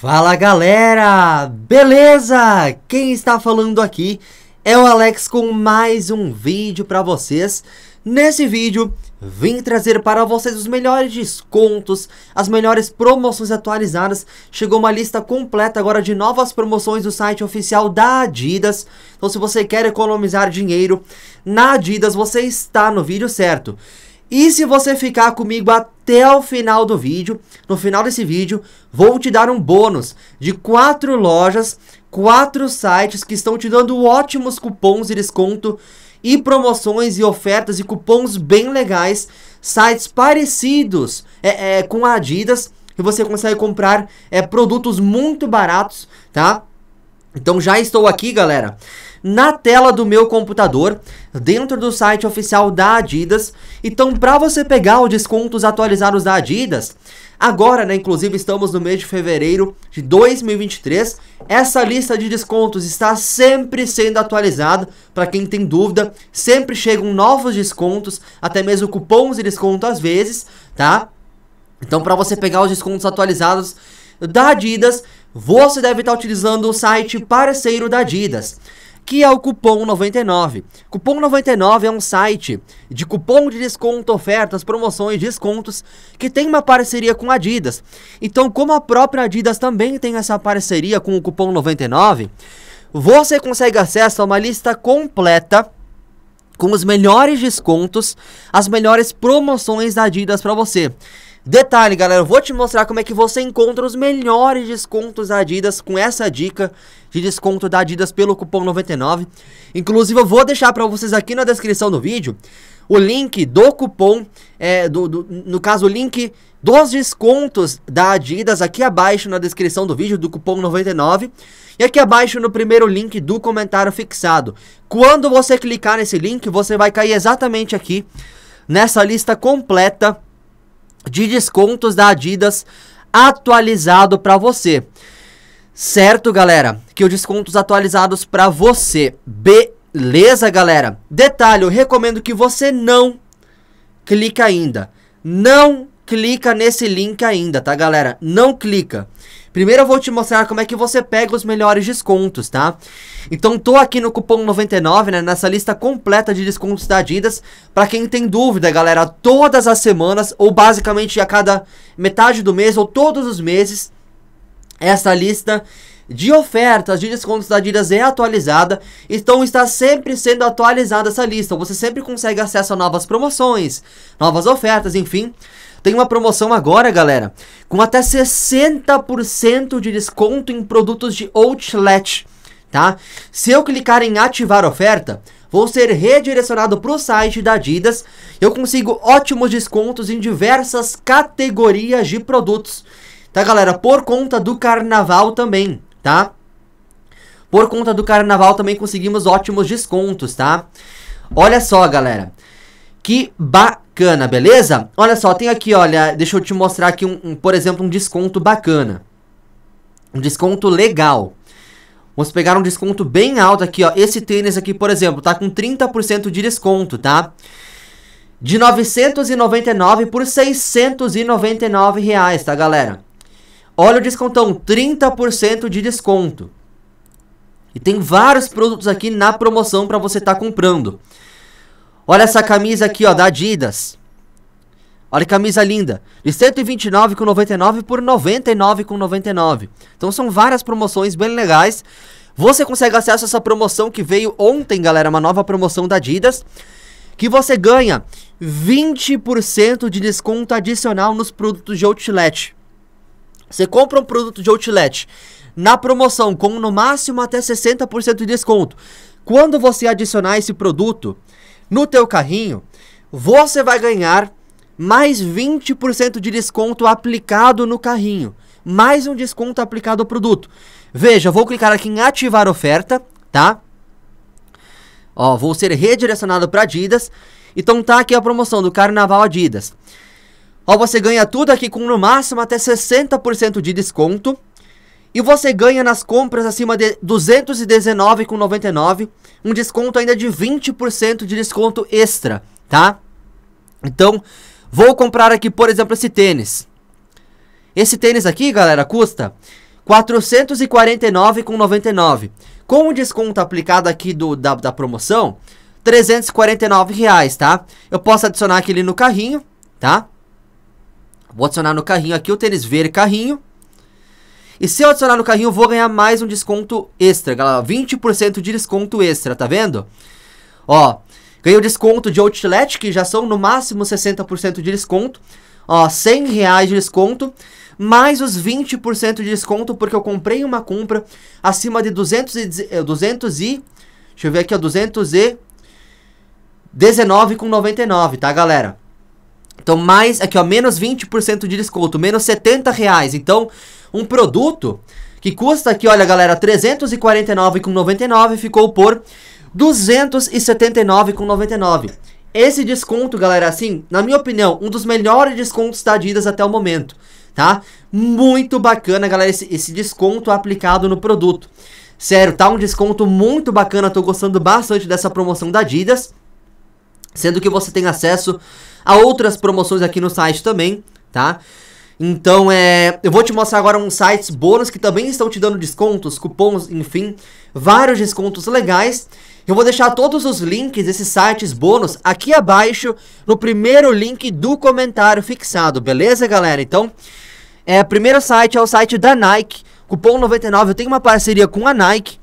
Fala galera, beleza? Quem está falando aqui é o Alex com mais um vídeo para vocês. Nesse vídeo, vim trazer para vocês os melhores descontos, as melhores promoções atualizadas. Chegou uma lista completa agora de novas promoções do site oficial da Adidas. Então se você quer economizar dinheiro na Adidas, você está no vídeo certo. E se você ficar comigo até o final do vídeo, no final desse vídeo, vou te dar um bônus de quatro lojas, quatro sites que estão te dando ótimos cupons de desconto e promoções e ofertas e cupons bem legais, sites parecidos é, é, com a Adidas, que você consegue comprar é, produtos muito baratos, tá? Então já estou aqui, galera na tela do meu computador, dentro do site oficial da Adidas. Então, para você pegar os descontos atualizados da Adidas, agora, né, inclusive estamos no mês de fevereiro de 2023, essa lista de descontos está sempre sendo atualizada. Para quem tem dúvida, sempre chegam novos descontos, até mesmo cupons de desconto às vezes, tá? Então, para você pegar os descontos atualizados da Adidas, você deve estar utilizando o site parceiro da Adidas que é o Cupom 99. Cupom 99 é um site de cupom de desconto, ofertas, promoções, descontos, que tem uma parceria com a Adidas. Então, como a própria Adidas também tem essa parceria com o Cupom 99, você consegue acesso a uma lista completa com os melhores descontos, as melhores promoções da Adidas para você. Detalhe, galera, eu vou te mostrar como é que você encontra os melhores descontos Adidas com essa dica de desconto da Adidas pelo cupom 99. Inclusive, eu vou deixar para vocês aqui na descrição do vídeo o link do cupom, é, do, do, no caso, o link dos descontos da Adidas aqui abaixo na descrição do vídeo do cupom 99 e aqui abaixo no primeiro link do comentário fixado. Quando você clicar nesse link, você vai cair exatamente aqui nessa lista completa de descontos da Adidas atualizado para você. Certo, galera? Que os descontos atualizados para você. Beleza, galera? Detalhe, eu recomendo que você não clica ainda. Não clica nesse link ainda, tá, galera? Não clica. Primeiro eu vou te mostrar como é que você pega os melhores descontos, tá? Então tô aqui no cupom 99, né, nessa lista completa de descontos da Adidas. Pra quem tem dúvida, galera, todas as semanas, ou basicamente a cada metade do mês, ou todos os meses, essa lista de ofertas de descontos da Adidas é atualizada, então está sempre sendo atualizada essa lista. Você sempre consegue acesso a novas promoções, novas ofertas, enfim. Tem uma promoção agora, galera, com até 60% de desconto em produtos de Outlet, tá? Se eu clicar em ativar oferta, vou ser redirecionado para o site da Adidas. Eu consigo ótimos descontos em diversas categorias de produtos, tá, galera? Por conta do carnaval também, tá? Por conta do carnaval também conseguimos ótimos descontos, tá? Olha só, galera. Que ba bacana, beleza? Olha só, tem aqui, olha, deixa eu te mostrar aqui, um, um por exemplo, um desconto bacana. Um desconto legal. Vamos pegar um desconto bem alto aqui, ó. Esse tênis aqui, por exemplo, tá com 30% de desconto, tá? De 999 por 699 reais, tá, galera? Olha o descontão, 30% de desconto. E tem vários produtos aqui na promoção para você estar tá comprando. Olha essa camisa aqui, ó, da Adidas. Olha que camisa linda. De 129,99 por 99,99. Então são várias promoções bem legais. Você consegue acesso a essa promoção que veio ontem, galera, uma nova promoção da Adidas, que você ganha 20% de desconto adicional nos produtos de outlet. Você compra um produto de outlet na promoção com no máximo até 60% de desconto. Quando você adicionar esse produto, no teu carrinho, você vai ganhar mais 20% de desconto aplicado no carrinho. Mais um desconto aplicado ao produto. Veja, vou clicar aqui em ativar oferta, tá? Ó, vou ser redirecionado para Adidas. Então tá aqui a promoção do Carnaval Adidas. Ó, você ganha tudo aqui com no máximo até 60% de desconto e você ganha nas compras acima de R$ 219,99 um desconto ainda de 20% de desconto extra, tá? Então, vou comprar aqui, por exemplo, esse tênis. Esse tênis aqui, galera, custa R$ 449,99. Com o desconto aplicado aqui do, da, da promoção, R$ 349,00, tá? Eu posso adicionar aqui no carrinho, tá? Vou adicionar no carrinho aqui o tênis verde carrinho. E se eu adicionar no carrinho, eu vou ganhar mais um desconto extra, galera. 20% de desconto extra, tá vendo? Ó, ganhei o desconto de Outlet, que já são no máximo 60% de desconto. Ó, 100 reais de desconto mais os 20% de desconto porque eu comprei uma compra acima de 200 e, 200 eh, e deixa eu ver aqui, ó, 200 e 19,99, tá, galera? Então, mais aqui, ó, menos 20% de desconto, menos 70 reais. Então, um produto que custa aqui, olha galera, 349,99 ficou por 279,99. Esse desconto, galera, assim, na minha opinião, um dos melhores descontos da Adidas até o momento, tá? Muito bacana, galera, esse, esse desconto aplicado no produto. Sério, tá um desconto muito bacana, tô gostando bastante dessa promoção da Adidas. Sendo que você tem acesso a outras promoções aqui no site também, tá? Então, é, eu vou te mostrar agora uns sites bônus que também estão te dando descontos, cupons, enfim, vários descontos legais. Eu vou deixar todos os links desses sites bônus aqui abaixo no primeiro link do comentário fixado, beleza, galera? Então, é, primeiro site é o site da Nike, cupom 99, eu tenho uma parceria com a Nike.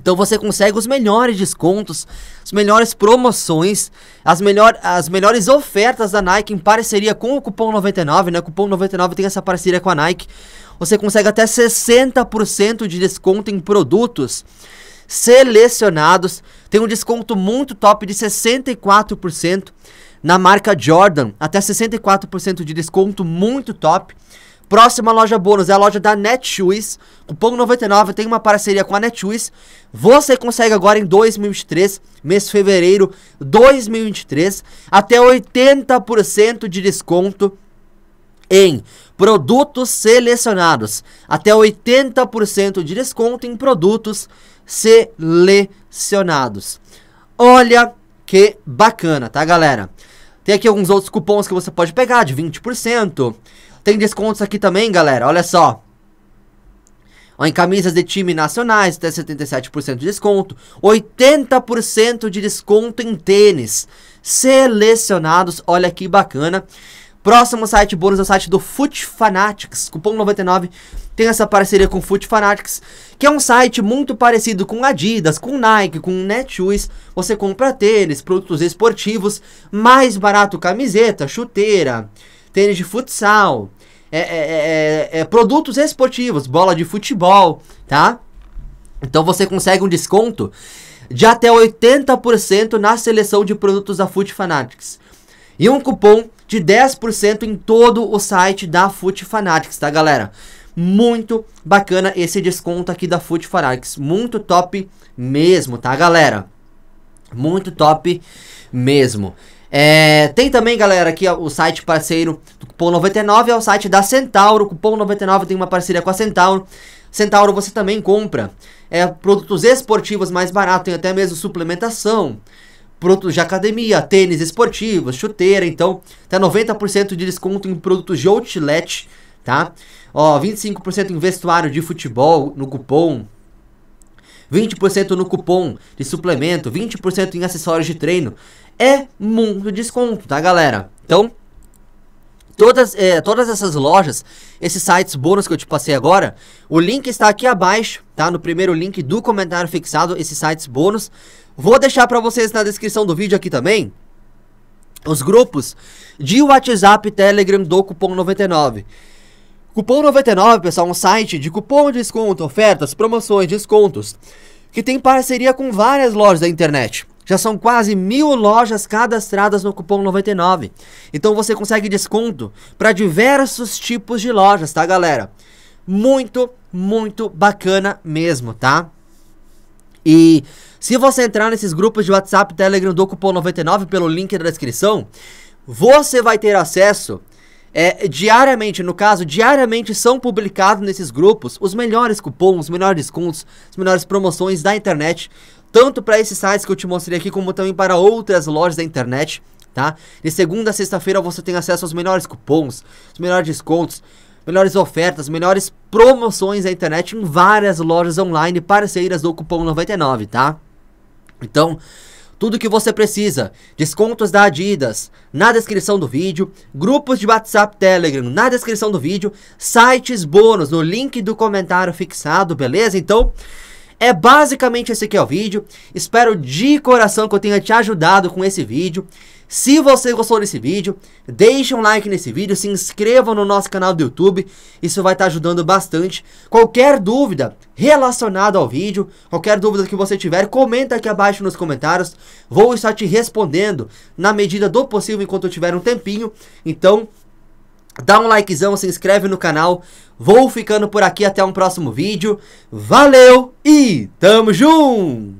Então você consegue os melhores descontos, as melhores promoções, as, melhor, as melhores ofertas da Nike em parceria com o cupom 99, né? O cupom 99 tem essa parceria com a Nike. Você consegue até 60% de desconto em produtos selecionados. Tem um desconto muito top de 64% na marca Jordan, até 64% de desconto muito top. Próxima loja bônus é a loja da Netshoes. Cupom 99 tem uma parceria com a Netshoes. Você consegue agora em 2023, mês de fevereiro 2023, até 80% de desconto em produtos selecionados. Até 80% de desconto em produtos selecionados. Olha que bacana, tá, galera? Tem aqui alguns outros cupons que você pode pegar de 20%. Tem descontos aqui também, galera. Olha só. Ó, em camisas de time nacionais, até 77% de desconto. 80% de desconto em tênis. Selecionados. Olha que bacana. Próximo site bônus é o site do Foot Fanatics, cupom 99, tem essa parceria com o Foot Fanatics, que é um site muito parecido com Adidas, com Nike, com Netshoes. Você compra tênis, produtos esportivos, mais barato camiseta, chuteira, tênis de futsal, é é, é, é, é, produtos esportivos, bola de futebol, tá? Então você consegue um desconto de até 80% na seleção de produtos da Foot Fanatics. E um cupom de 10% em todo o site da Foot Fanatics, tá galera? Muito bacana esse desconto aqui da Foot Fanatics, muito top mesmo, tá galera? Muito top mesmo. É, tem também, galera, aqui o site parceiro do Cupom 99 é o site da Centauro. O Cupom 99 tem uma parceria com a Centauro. Centauro você também compra é, produtos esportivos mais baratos, tem até mesmo suplementação, produtos de academia, tênis esportivos, chuteira, então tá até 90% de desconto em produtos de outlet, tá? Ó, 25% em vestuário de futebol no cupom. 20% no cupom de suplemento, 20% em acessórios de treino é muito desconto, tá galera? Então, todas, é, todas essas lojas, esses sites bônus que eu te passei agora, o link está aqui abaixo, tá? No primeiro link do comentário fixado, esses sites bônus. Vou deixar para vocês na descrição do vídeo aqui também, os grupos de WhatsApp Telegram do Cupom 99. Cupom 99, pessoal, é um site de cupom de desconto, ofertas, promoções, descontos, que tem parceria com várias lojas da internet. Já são quase mil lojas cadastradas no cupom 99. Então você consegue desconto para diversos tipos de lojas, tá, galera? Muito, muito bacana mesmo, tá? E se você entrar nesses grupos de WhatsApp, Telegram do cupom 99 pelo link da descrição, você vai ter acesso é, diariamente, no caso, diariamente são publicados nesses grupos os melhores cupons, os melhores descontos, as melhores promoções da internet tanto para esses sites que eu te mostrei aqui, como também para outras lojas da internet, tá? De segunda a sexta-feira você tem acesso aos melhores cupons, os melhores descontos, melhores ofertas, melhores promoções da internet em várias lojas online parceiras do cupom 99, tá? Então, tudo que você precisa. Descontos da Adidas na descrição do vídeo, grupos de WhatsApp, Telegram na descrição do vídeo, sites bônus no link do comentário fixado, beleza? Então, é basicamente esse aqui é o vídeo. Espero de coração que eu tenha te ajudado com esse vídeo. Se você gostou desse vídeo, deixe um like nesse vídeo, se inscreva no nosso canal do YouTube, isso vai estar ajudando bastante. Qualquer dúvida relacionada ao vídeo, qualquer dúvida que você tiver, comenta aqui abaixo nos comentários. Vou estar te respondendo na medida do possível enquanto eu tiver um tempinho. Então, Dá um likezão, se inscreve no canal. Vou ficando por aqui até um próximo vídeo. Valeu e tamo junto!